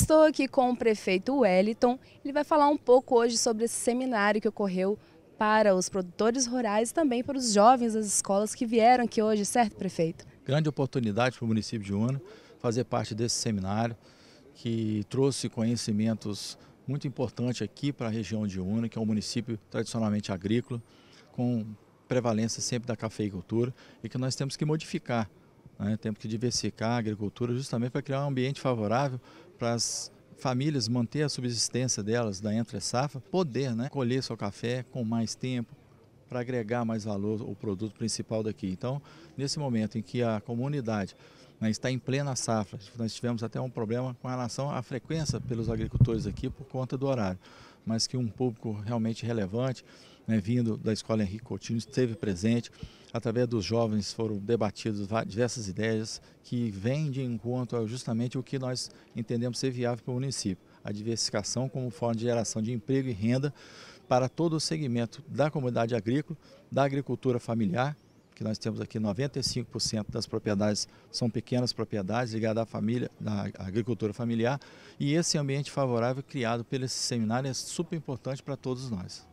Estou aqui com o prefeito Wellington. Ele vai falar um pouco hoje sobre esse seminário que ocorreu para os produtores rurais e também para os jovens das escolas que vieram aqui hoje, certo, prefeito? Grande oportunidade para o município de Uno fazer parte desse seminário que trouxe conhecimentos muito importantes aqui para a região de Uno, que é um município tradicionalmente agrícola, com prevalência sempre da cafeicultura e que nós temos que modificar né? Temos que diversificar a agricultura justamente para criar um ambiente favorável para as famílias manter a subsistência delas da entre-safra, poder né, colher seu café com mais tempo, para agregar mais valor ao produto principal daqui. Então, nesse momento em que a comunidade né, está em plena safra, nós tivemos até um problema com relação à frequência pelos agricultores aqui por conta do horário, mas que um público realmente relevante, né, vindo da Escola Henrique Coutinho, esteve presente. Através dos jovens foram debatidas diversas ideias que vêm de encontro a justamente o que nós entendemos ser viável para o município. A diversificação como forma de geração de emprego e renda para todo o segmento da comunidade agrícola, da agricultura familiar, que nós temos aqui 95% das propriedades são pequenas propriedades ligadas à família, da agricultura familiar, e esse ambiente favorável criado pelo seminário é super importante para todos nós.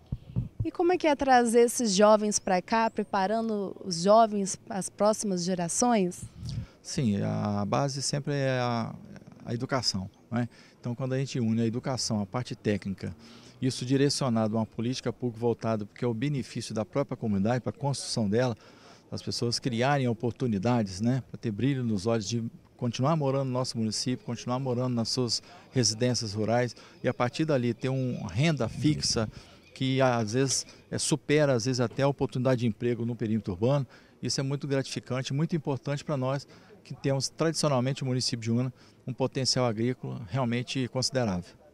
E como é que é trazer esses jovens para cá, preparando os jovens para as próximas gerações? Sim, a base sempre é a, a educação. Né? Então, quando a gente une a educação, a parte técnica, isso direcionado a uma política pública voltada porque é o benefício da própria comunidade, para a construção dela, as pessoas criarem oportunidades né, para ter brilho nos olhos de continuar morando no nosso município, continuar morando nas suas residências rurais e a partir dali ter uma renda fixa que às vezes é, supera às vezes até a oportunidade de emprego no perímetro urbano. Isso é muito gratificante, muito importante para nós que temos tradicionalmente o município de Una um potencial agrícola realmente considerável.